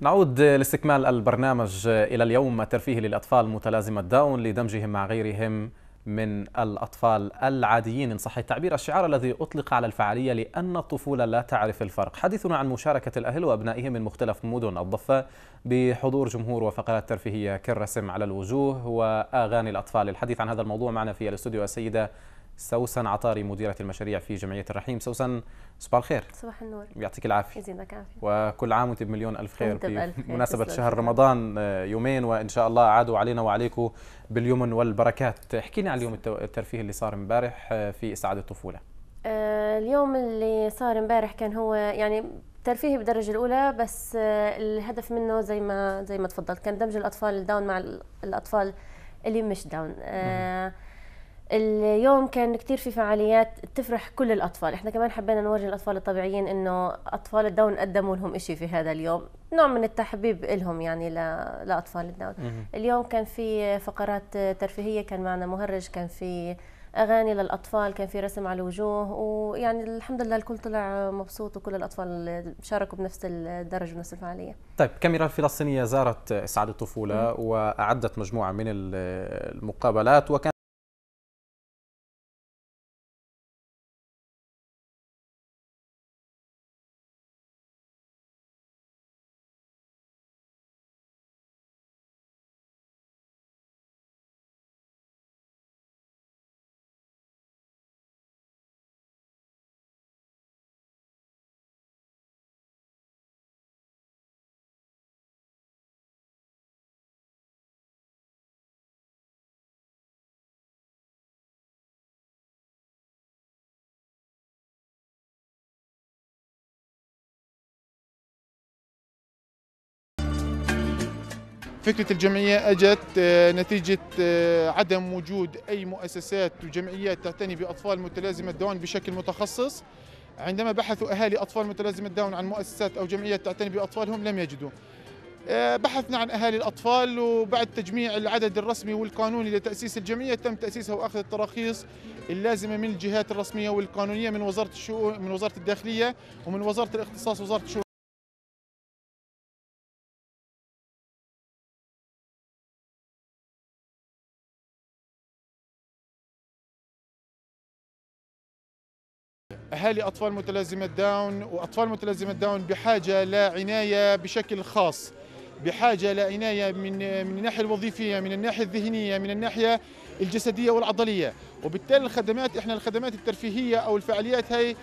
نعود لاستكمال البرنامج إلى اليوم الترفيهي للأطفال متلازمة داون لدمجهم مع غيرهم من الأطفال العاديين إن صح التعبير الشعار الذي أطلق على الفعالية لأن الطفولة لا تعرف الفرق حديثنا عن مشاركة الأهل وأبنائهم من مختلف مدن الضفة بحضور جمهور وفقرات ترفيهية كالرسم على الوجوه وأغاني الأطفال الحديث عن هذا الموضوع معنا في الاستوديو السيدة سوسن عطاري مديرة المشاريع في جمعية الرحيم سوسن صباح الخير صباح النور يعطيك العافية يزيدك عافية وكل عام وانت بمليون ألف خير بمناسبة شهر رمضان آه، يومين وإن شاء الله عادوا علينا وعليكم باليمن والبركات احكي لي عن اليوم الترفيه اللي صار امبارح آه، في إسعاد الطفولة آه، اليوم اللي صار امبارح كان هو يعني ترفيهي بالدرجه الاولى بس الهدف منه زي ما زي ما تفضلت كان دمج الاطفال الداون مع الاطفال اللي مش داون آه اليوم كان كثير في فعاليات تفرح كل الاطفال احنا كمان حبينا نورجي الاطفال الطبيعيين انه اطفال الداون قدموا لهم شيء في هذا اليوم نوع من التحبيب لهم يعني ل... لاطفال الداون اليوم كان في فقرات ترفيهيه كان معنا مهرج كان في اغاني للاطفال كان في رسم على الوجوه ويعني الحمد لله الكل طلع مبسوط وكل الاطفال شاركوا بنفس الدرجه ونفس الفعاليه طيب كاميرا الفلسطينيه زارت اسعاد الطفوله واعدت مجموعه من المقابلات وكان فكرة الجمعية أجت آه، نتيجة آه، عدم وجود أي مؤسسات وجمعيات تعتني بأطفال متلازمة داون بشكل متخصص عندما بحثوا أهالي أطفال متلازمة داون عن مؤسسات أو جمعيات تعتني بأطفالهم لم يجدوا آه، بحثنا عن أهالي الأطفال وبعد تجميع العدد الرسمي والقانوني لتأسيس الجمعية تم تأسيسها وأخذ التراخيص اللازمة من الجهات الرسمية والقانونية من وزارة الشؤون من وزارة الداخلية ومن وزارة الاختصاص وزارة الشؤون اهالي اطفال متلازمه داون واطفال متلازمه داون بحاجه لعنايه بشكل خاص بحاجه لعنايه من من الناحيه الوظيفيه من الناحيه الذهنيه من الناحيه الجسديه والعضليه وبالتالي الخدمات احنا الخدمات الترفيهيه او الفعاليات هي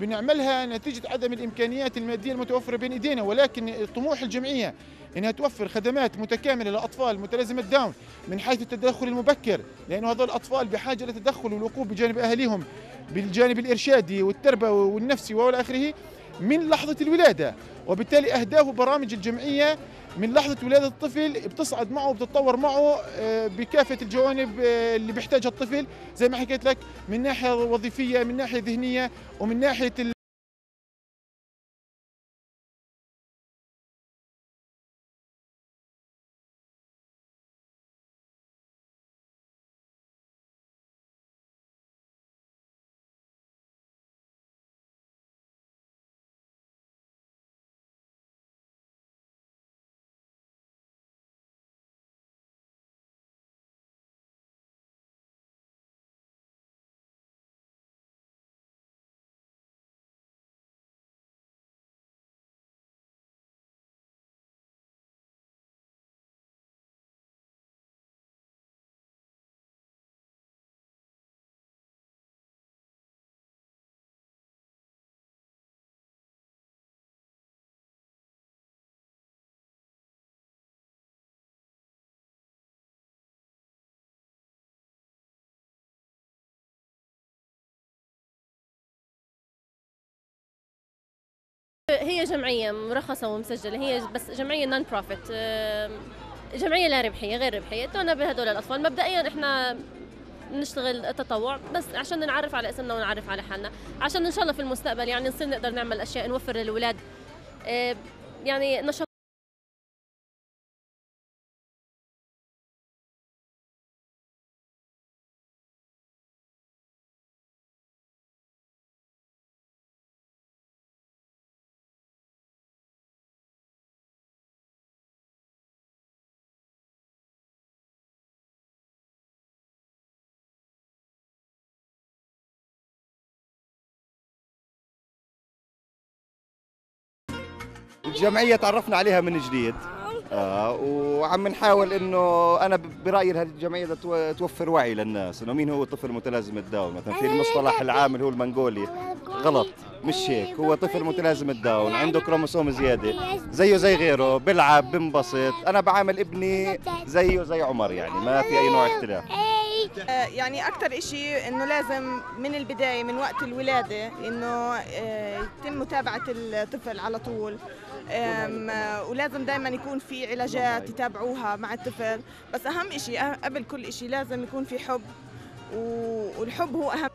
بنعملها نتيجة عدم الإمكانيات المادية المتوفرة بين إيدينا ولكن طموح الجمعية أنها توفر خدمات متكاملة للأطفال متلازمة داون من حيث التدخل المبكر لأن هذول الأطفال بحاجة للتدخل والوقوف بجانب أهليهم بالجانب الإرشادي والتربوي والنفسي وإلى آخره من لحظة الولادة وبالتالي أهداف برامج الجمعية من لحظة ولادة الطفل بتصعد معه وبتتطور معه آه، بكافة الجوانب آه، اللي بيحتاجها الطفل زي ما حكيت لك من ناحية وظيفية من ناحية ذهنية ومن ناحية هي جمعية مرخصة ومسجلة هي بس جمعية نون بروفيت جمعية لا ربحية غير ربحية تونا بهدول الأطفال مبدئيا إحنا نشتغل التطوع بس عشان نعرف على اسمنا ونعرف على حالنا عشان إن شاء الله في المستقبل يعني نصير نقدر نعمل أشياء نوفر للأولاد يعني نشاط الجمعيه تعرفنا عليها من جديد آه وعم نحاول انه انا برايي هذه الجمعيه توفر وعي للناس انه مين هو الطفل متلازم الداون مثلا في المصطلح العام اللي هو المنغولي غلط مش هيك هو طفل متلازم الداون عنده كروموسوم زياده زيه زي غيره بلعب بنبسط انا بعامل ابني زيه زي عمر يعني ما في اي نوع اختلاف آه، يعني أكثر شيء إنه لازم من البداية من وقت الولادة إنه آه، يتم متابعة الطفل على طول آه، ولازم دائما يكون في علاجات يتابعوها مع الطفل بس أهم شيء قبل كل شيء لازم يكون في حب والحب هو أهم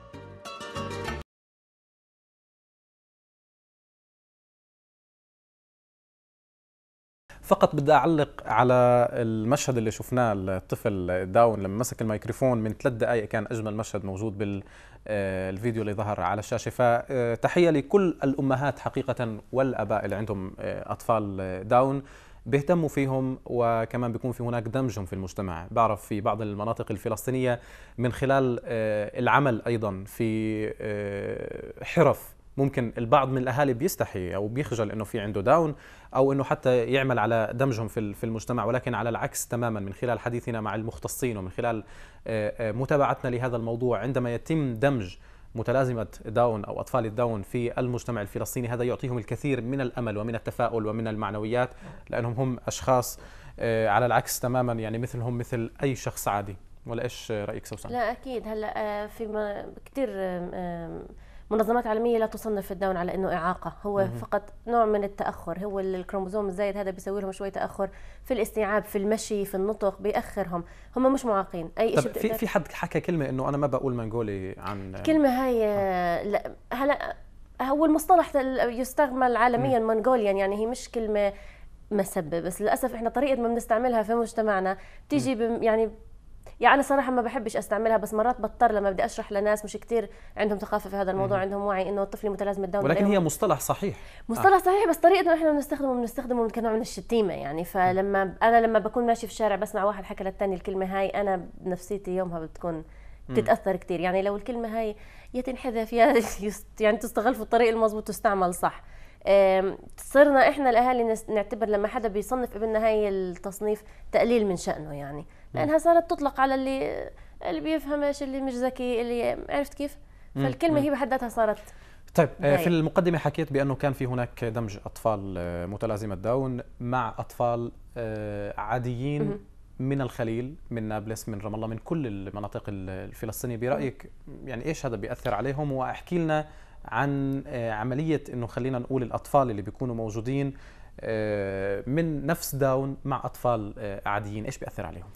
فقط بدي اعلق على المشهد اللي شفناه الطفل داون لما مسك الميكروفون من ثلاث دقائق كان اجمل مشهد موجود بالفيديو آه، اللي ظهر على الشاشه فتحيه آه، لكل الامهات حقيقه والاباء اللي عندهم آه، اطفال داون بيهتموا فيهم وكمان بيكون في هناك دمجهم في المجتمع بعرف في بعض المناطق الفلسطينية من خلال العمل أيضا في حرف ممكن البعض من الاهالي بيستحي او بيخجل انه في عنده داون او انه حتى يعمل على دمجهم في في المجتمع ولكن على العكس تماما من خلال حديثنا مع المختصين ومن خلال آه، آه، متابعتنا لهذا الموضوع عندما يتم دمج متلازمة داون أو أطفال الداون في المجتمع الفلسطيني هذا يعطيهم الكثير من الأمل ومن التفاؤل ومن المعنويات لأنهم هم أشخاص آه، على العكس تماما يعني مثلهم مثل أي شخص عادي ولا إيش رأيك سوسن؟ لا أكيد هلأ في كثير منظمات عالميه لا تصنف الداون على انه اعاقه هو مم. فقط نوع من التاخر هو الكروموزوم الزايد هذا بيسوي لهم شوي تاخر في الاستيعاب في المشي في النطق بياخرهم هم مش معاقين اي طب في في حد حكى كلمه انه انا ما بقول منغولي عن الكلمه هاي آه. لا هلا هو المصطلح يستعمل عالميا منغوليان يعني هي مش كلمه مسبه بس للاسف احنا طريقه ما بنستعملها في مجتمعنا بتيجي يعني يعني صراحه ما بحبش استعملها بس مرات بضطر لما بدي اشرح لناس مش كثير عندهم ثقافه في هذا الموضوع مم. عندهم وعي انه الطفل متلازمه داون ولكن هي مصطلح صحيح مصطلح آه. صحيح بس طريقه احنا بنستخدمه بنستخدمه من كنوع من الشتيمه يعني فلما انا لما بكون ماشي في الشارع بسمع واحد حكى للثاني الكلمه هاي انا بنفسيتي يومها بتكون بتتاثر كثير يعني لو الكلمه هاي يا تنحذف يا يعني تستغل في الطريق المضبوط تستعمل صح صرنا احنا الاهالي نعتبر لما حدا بيصنف ابننا هاي التصنيف تقليل من شانه يعني لانها صارت تطلق على اللي اللي بيفهمش اللي مش ذكي اللي عرفت كيف فالكلمه هي بحد ذاتها صارت طيب داي. آه، في المقدمة حكيت بأنه كان في هناك دمج أطفال آه، متلازمة داون مع أطفال آه، عاديين من الخليل من نابلس من رام الله من كل المناطق الفلسطينية برأيك يعني إيش هذا بيأثر عليهم وأحكي لنا عن عملية أنه خلينا نقول الأطفال اللي بيكونوا موجودين من نفس داون مع أطفال عاديين إيش بيأثر عليهم؟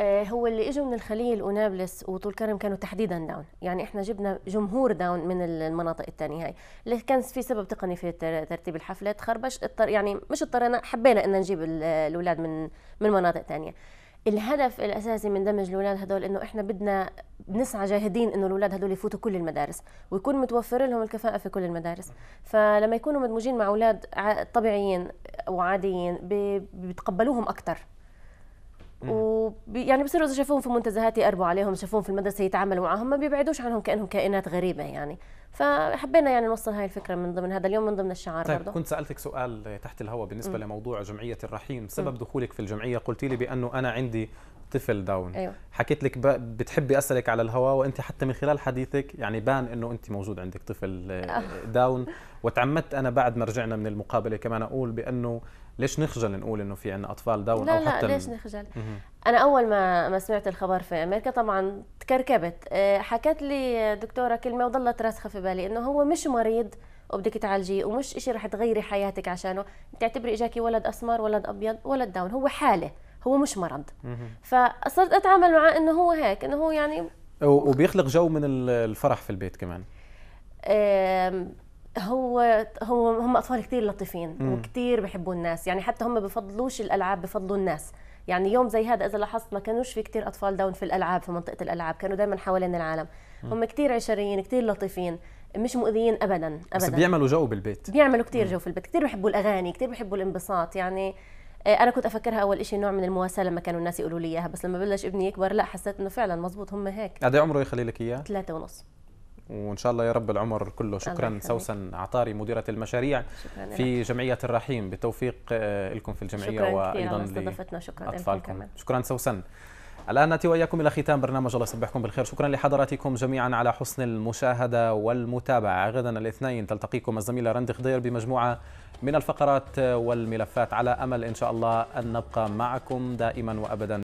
آه، هو اللي اجوا من الخليه ونابلس وطول كرم كانوا تحديدا داون يعني احنا جبنا جمهور داون من المناطق الثانيه هاي اللي كان في سبب تقني في ترتيب الحفله تخربش اضطر يعني مش اضطرينا حبينا ان نجيب الاولاد من من مناطق ثانيه الهدف الاساسي من دمج الاولاد هدول انه احنا بدنا بنسعى جاهدين انه الاولاد هدول يفوتوا كل المدارس ويكون متوفر لهم الكفاءه في كل المدارس فلما يكونوا مدموجين مع اولاد طبيعيين وعاديين بيتقبلوهم اكثر ويعني بصيروا اذا شافوهم في منتزهات يقربوا عليهم شافوهم في المدرسه يتعاملوا معهم ما بيبعدوش عنهم كانهم كائنات غريبه يعني فحبينا يعني نوصل هاي الفكره من ضمن هذا اليوم من ضمن الشعار طيب برضه. كنت سالتك سؤال تحت الهواء بالنسبه م. لموضوع جمعيه الرحيم سبب م. دخولك في الجمعيه قلتي لي بانه انا عندي طفل داون أيوة. حكيت لك بتحبي اسالك على الهواء وانت حتى من خلال حديثك يعني بان انه انت موجود عندك طفل آه، آه. داون وتعمدت انا بعد ما رجعنا من المقابله كمان اقول بانه ليش نخجل نقول انه في عندنا اطفال داون لا او لا حتى لا ليش نخجل انا اول ما ما سمعت الخبر في امريكا طبعا تكركبت آه، حكت لي دكتوره كلمه وظلت راسخه في بالي انه هو مش مريض وبدك تعالجيه ومش إشي رح تغيري حياتك عشانه بتعتبري اجاكي ولد اسمر ولد ابيض ولد داون هو حاله هو مش مرض فصرت اتعامل معاه انه هو هيك انه هو يعني وبيخلق جو من الفرح في البيت كمان هو هو هم اطفال كثير لطيفين وكثير بحبوا الناس يعني حتى هم بفضلوش الالعاب بفضلوا الناس يعني يوم زي هذا اذا لاحظت ما كانوش في كثير اطفال داون في الالعاب في منطقه الالعاب كانوا دائما حوالين العالم هم كثير عشريين كثير لطيفين مش مؤذيين ابدا ابدا بس بيعملوا جو بالبيت بيعملوا كثير جو في البيت كثير بحبوا الاغاني كثير بحبوا الانبساط يعني آه، انا كنت افكرها اول شيء نوع من المواساه لما كانوا الناس يقولوا لي اياها بس لما بلش ابني يكبر لا حسيت انه فعلا مزبوط هم هيك قد عمره يخلي لك اياه؟ ثلاثة ونص وان شاء الله يا رب العمر كله شكرا سوسن عطاري مديره المشاريع في لك. جمعيه الرحيم بالتوفيق آه، لكم في الجمعيه شكرا وايضا لاستضافتنا شكرا اطفالكم شكرا سوسن الآن نأتي وإياكم إلى ختام برنامج الله يصبحكم بالخير شكرا لحضراتكم جميعا على حسن المشاهدة والمتابعة غدا الاثنين تلتقيكم الزميلة رند خضير بمجموعة من الفقرات والملفات على أمل إن شاء الله أن نبقى معكم دائما وأبدا